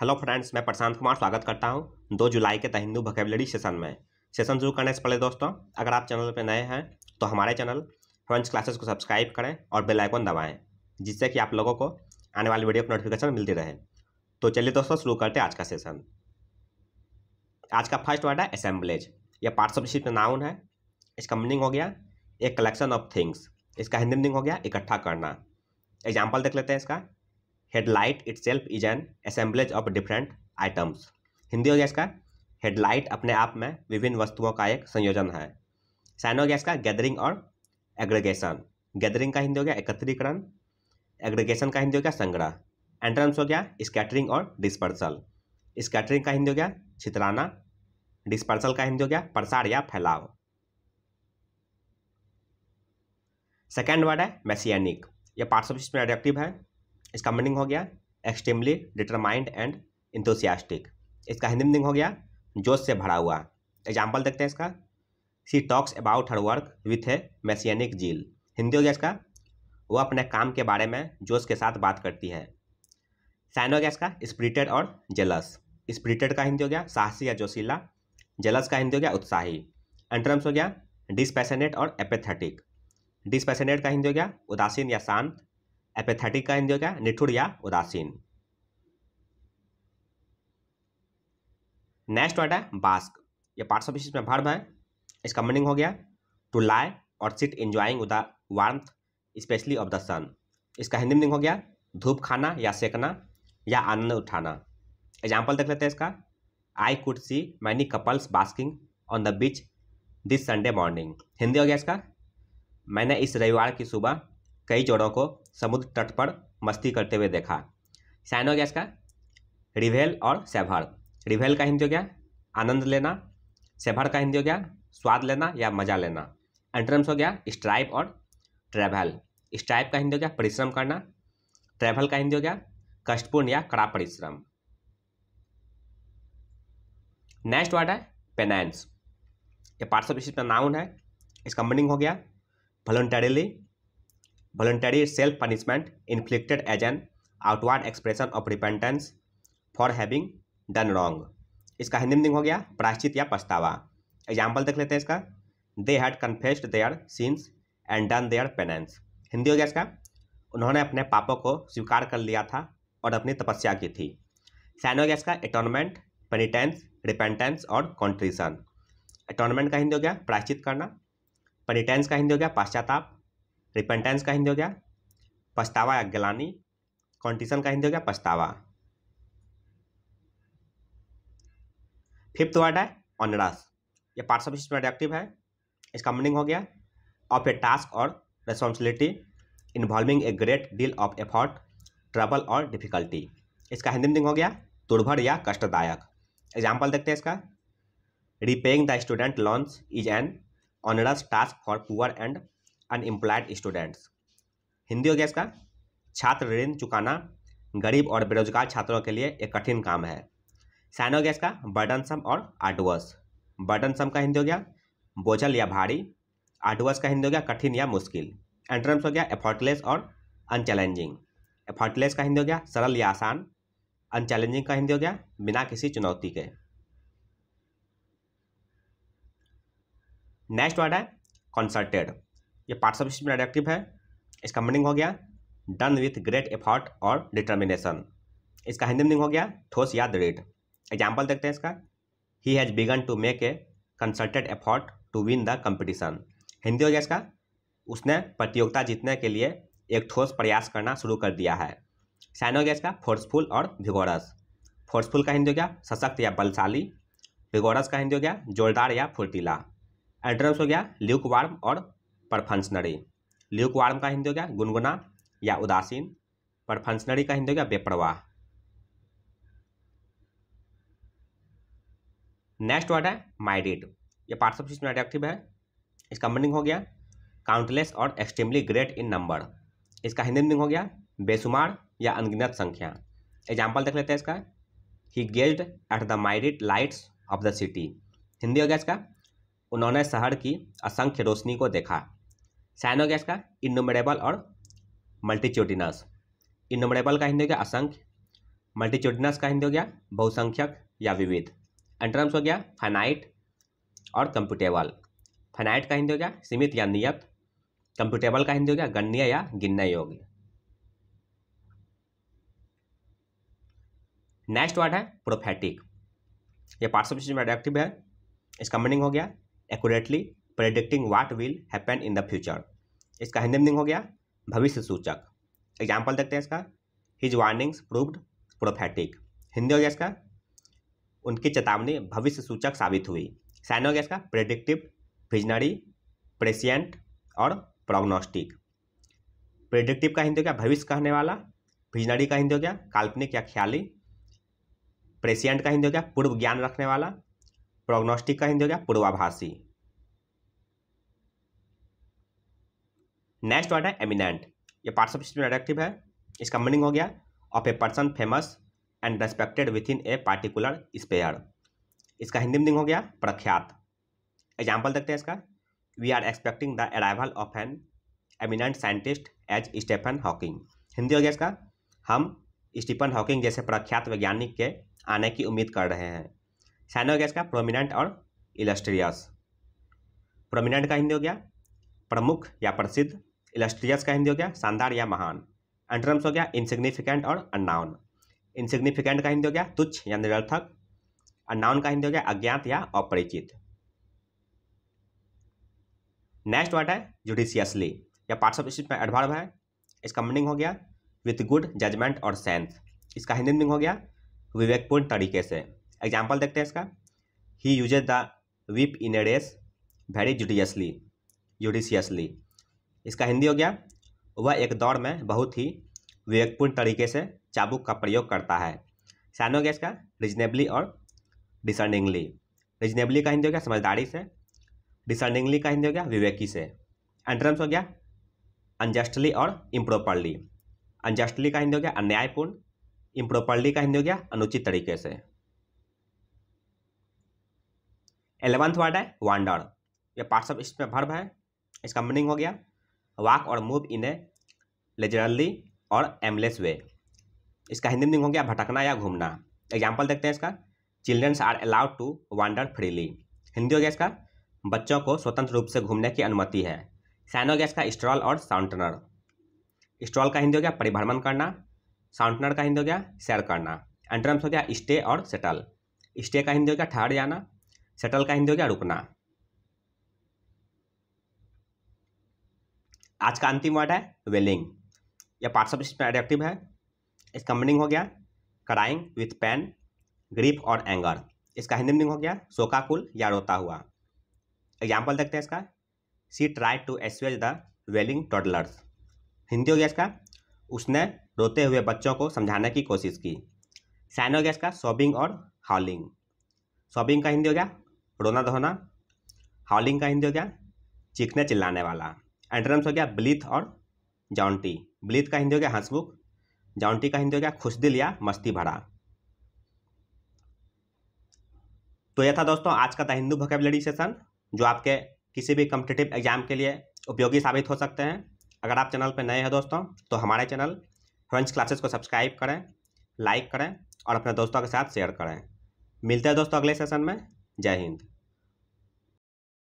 hello friends मैं प्रशांत कुमार स्वागत करता हूं दो जुलाई के द हिंदू भकेबलरी सेशन में सेशन शुरू करने से पहले दोस्तों अगर आप चैनल पर नए हैं तो हमारे चैनल फ्रेंच क्लासेस को सब्सक्राइब करें और बेल आइकन दबाएं जिससे कि आप लोगों को आने वाली वीडियो की नोटिफिकेशन मिलती रहे तो चलिए दोस्तों शुरू करते आज का सेशन आज का फर्स्ट वर्ड है असेंबलेज यह पार्ट्स ऑफ शिप नाउन है इसका मीनिंग हो गया एक कलेक्शन ऑफ थिंग्स इसका हिंदी मीनिंग हो गया इकट्ठा करना एग्जाम्पल देख लेते हैं इसका headlight itself is an assemblage of different items Hindi हो गया इसका हेडलाइट अपने आप में विभिन्न वस्तुओं का एक संयोजन है साइन हो गया इसका गैदरिंग और एग्रीगेशन गैदरिंग का हिंदी हो गया एकत्रीकरण एग्रीगेशन का हिंदी हो गया संग्रह एंट्रेंस हो गया स्कैटरिंग और डिस्पर्सल स्कैटरिंग का हिंदी हो गया छितराना डिस्पर्सल का हिंदी हो गया प्रसार या फैलाव सेकेंड वर्ड है मैसियनिक यह पार्ट्स ऑफ स्पीच में एडेक्टिव है इसका मीनिंग हो गया एक्सट्रीमली डिटरमाइंड एंड इंथोसियास्टिक इसका हिंदी मीनिंग हो गया जोश से भरा हुआ एग्जाम्पल देखते हैं इसका she talks about her work with a messianic zeal Hindi हो गया इसका वह अपने काम के बारे में जोश के साथ बात करती है साइन हो गया इसका स्प्रिटेड और जेलस स्प्रिटेड का हिंदी हो गया साहसी या जोशीला जेलस का हिंदी हो गया उत्साही एंट्रम्स हो गया डिसपैसनेट और एपेथेटिक डिसपैसनेट का हिंदी हो गया उदासीन या शांत एपेथेटिक का हिंदी क्या निठुर या उदासीन नेक्स्ट वर्ड है बास्क ये पार्ट्स ऑफ में भर्ब है इसका मीनिंग हो गया टू लाई और sit enjoying the warmth especially of the sun इसका हिंदी मीनिंग हो गया धूप खाना या सेकना या आनंद उठाना एग्जाम्पल देख लेते हैं इसका I could see many couples basking on the beach this Sunday morning Hindi हो गया इसका मैंने इस रविवार की सुबह कई जोड़ों को समुद्र तट पर मस्ती करते हुए देखा साइन हो गया इसका रिवेल और सेभर रिवेल का हिंदी हो गया आनंद लेना सेभर का हिंदी हो गया स्वाद लेना या मजा लेना एंट्रम्स हो गया स्ट्राइप और ट्रेवल स्ट्राइप का हिंदी हो गया परिश्रम करना ट्रैवल का हिंदी हो गया कष्टपूर्ण या कड़ा परिश्रम नेक्स्ट वर्ड है पेनेंस ये पार्ट्स ऑफ स्पीच में नाउन है इसका मीनिंग हो गया वॉलंटरिली voluntary self punishment inflicted as an outward expression of repentance for having done wrong इसका हिंदी मीनिंग हो गया प्राश्चित या पछतावा एग्जाम्पल देख लेते हैं इसका they had confessed their sins and done their penance Hindi हो गया इसका उन्होंने अपने पापों को स्वीकार कर लिया था और अपनी तपस्या की थी साइन हो गया इसका एटोनमेंट पेनिटेंस रिपेंटेंस और कॉन्ट्रीशन एटोनमेंट का हिंदी हो गया प्राश्चित करना पेनिटेंस का हिंदी हो गया पश्चाताप रिपेंटेंस का हिंदी हो गया पछतावा या गलानी कॉन्टिशन का हिंदी हो गया पछतावा फिफ्थ वर्ड है ऑनरस ये पार्ट सब स्पीच है इसका मीनिंग हो गया ऑफ ए टास्क और responsibility involving a great deal of effort trouble और डिफिकल्टी इसका हिंदी मीनिंग हो गया दुर्भर या कष्टदायक एग्जाम्पल देखते हैं इसका repaying the student loans is an onerous task for poor and unemployed students Hindi हो गया इसका छात्र ऋण चुकाना गरीब और बेरोजगार छात्रों के लिए एक कठिन काम है साइन हो गया इसका बर्डन सम और आडवर्स बर्डन सम का हिंदी हो गया बोझल या भारी आडवर्स का हिंदी हो गया कठिन या मुश्किल एंट्रम्स हो गया एफर्टलेस और अनचैलेंजिंग एफर्टलेस का हिंदी हो गया सरल या आसान अनचैलेंजिंग का हिंदी हो गया बिना किसी चुनौती के नेक्स्ट वर्ड है कॉन्सर्टेड ये पार्ट सब में है इसका मीनिंग हो गया डन विथ ग्रेट एफर्ट और डिटर्मिनेशन इसका हिंदी मीनिंग हो गया ठोस या दृढ़ एग्जाम्पल देखते हैं इसका he has begun to make a consulted effort to win the competition Hindi हो गया इसका उसने प्रतियोगिता जीतने के लिए एक ठोस प्रयास करना शुरू कर दिया है साइन हो गया इसका फोर्सफुल और भिगोरस फोर्सफुल का हिंदी हो गया सशक्त या बलशाली भिगोरस का हिंदी हो गया जोरदार या फुर्तीला एड्रम्स हो गया ल्यूक वार्म और परफंक्शनरी वार्म का हिंदी हो गया गुनगुना या उदासीन परफंक्शनरी का हिंदी हो गया बेपरवाह नेक्स्ट वर्ड है माइडेट ये पार्ट ऑफ स्पीच में है इसका मीनिंग हो गया काउंटलेस और एक्सट्रीमली ग्रेट इन नंबर इसका हिंदी मीनिंग हो गया बेसुमार या अनगिनत संख्या एग्जाम्पल देख लेते हैं इसका he gazed at the myriad lights of the city Hindi हो गया इसका उन्होंने शहर की असंख्य रोशनी को देखा साइनो गैस का इनोमेडेबल और मल्टीच्यूटिनस इनोमेडेबल का हिंदी हो गया असंख्य मल्टीच्यूटिनस का हिंदी हो गया बहुसंख्यक या विविध एंट्रम्स हो गया फाइनाइट और कंप्यूटेबल फाइनाइट का हिंदी हो गया सीमित या नियत कंप्यूटेबल का हिंदी हो गया गण्य या गिन्न योग्य नेक्स्ट वर्ड है प्रोफेटिक ये पार्ट ऑफ है इसका मीनिंग हो गया accurately predicting what will happen in the future इसका हिंदी मीनिंग हो गया भविष्य सूचक एग्जाम्पल देखते हैं इसका his warnings proved prophetic Hindi हो गया इसका उनकी चेतावनी भविष्य सूचक साबित हुई साइन हो गया इसका प्रेडिक्टिव विजनरी प्रेसियंट और प्रोग्नोस्टिक प्रेडिक्टिव का हिंदी हो गया भविष्य कहने वाला विजनरी का हिंदी हो गया काल्पनिक या ख्याली प्रेसियंट का हिंदी हो गया पूर्व ज्ञान रखने वाला प्रोग्नोस्टिक का हिंदी हो गया पूर्वाभाषी नेक्स्ट वर्ड है एमिनेंट ये पार्ट्स ऑफ स्पीच में है इसका मीनिंग हो गया of a person famous and respected within a particular sphere इसका हिंदी मीनिंग हो गया प्रख्यात एग्जाम्पल देखते हैं इसका we are expecting the arrival of an eminent scientist as Stephen Hawking Hindi हो गया इसका हम स्टीफन हॉकिंग जैसे प्रख्यात वैज्ञानिक के आने की उम्मीद कर रहे हैं साइन हो गया इसका प्रोमिनेंट और इलस्ट्रियस प्रोमिनेंट का हिंदी हो गया प्रमुख या प्रसिद्ध इलस्ट्रियस का हिंदी हो गया शानदार या महान एंट्रम्स हो गया इनसिग्निफिकेंट और अननाउन इनसिग्निफिकेंट का हिंदी हो गया तुच्छ या निरर्थक अननाउन का हिंदी हो गया अज्ञात या अपरिचित नेक्स्ट वर्ड है जुडिशियसली या पार्ट्स ऑफ स्पीच में एडवर्ब है इसका मीनिंग हो गया विथ गुड जजमेंट और सेंस इसका हिंदी मीनिंग हो गया विवेकपूर्ण तरीके से एग्जाम्पल देखते हैं इसका he uses the whip in a race very judiciously judiciously इसका हिंदी हो गया वह एक दौड़ में बहुत ही विवेकपूर्ण तरीके से चाबुक का प्रयोग करता है सैन हो गया इसका रिजनेबली और डिसर्निंगली रिजनेबली का हिंदी हो गया समझदारी से डिसर्निंगली का हिंदी हो गया विवेकी से एंट्रम्स हो गया अनजस्टली और इम्प्रोपरली अनजस्टली का हिंदी हो गया अन्यायपूर्ण इम्प्रोपरली का हिंदी हो गया अनुचित तरीके से एलेवंथ वर्ड है वांडर ये पार्ट्स ऑफ इसमें भर्व है इसका मीनिंग हो गया वॉक और मूव इन ए लेजरली और एमलेस वे इसका हिंदी में हो गया भटकना या घूमना एग्जाम्पल देखते हैं इसका childrens are allowed to wander freely Hindi हो गया इसका बच्चों को स्वतंत्र रूप से घूमने की अनुमति है साइन हो गया इसका स्ट्रॉल और साउंटनर स्ट्रॉल का हिंदी हो गया परिभ्रमण करना साउंटनर का हिंदी हो गया सैर करना एंट्रम्स हो गया स्टे और सेटल स्टे का हिंदी हो गया ठहर जाना सेटल का हिंदी हो गया रुकना आज का अंतिम वर्ड है वेलिंग यह पार्ट्स ऑफ स्पीच एडक्टिव है इसका मीनिंग हो गया कराइंग विथ पेन ग्रीप और एंगर इसका हिंदी मीनिंग हो गया शोकाकुल या रोता हुआ एग्जाम्पल देखते हैं इसका she try to assuage the wailing toddlers Hindi हो गया इसका उसने रोते हुए बच्चों को समझाने की कोशिश की साइन हो गया इसका सॉबिंग और हॉलिंग सॉबिंग का हिंदी हो गया रोना धोना हॉलिंग का हिंदी हो गया चीखने चिल्लाने वाला एंटोनम्स हो गया ब्लिथ और जॉन्टी ब्लिथ का हिंदी हो गया हंसबुक जॉन्टी का हिंदी हो गया खुशदिल या मस्ती भरा तो यह था दोस्तों आज का द हिंदू वोकेबलरी सेशन जो आपके किसी भी कम्पिटेटिव एग्जाम के लिए उपयोगी साबित हो सकते हैं अगर आप चैनल पर नए हैं दोस्तों तो हमारे चैनल फ्रेंच क्लासेस को सब्सक्राइब करें लाइक करें और अपने दोस्तों के साथ शेयर करें मिलते हैं दोस्तों अगले सेशन में जय हिंद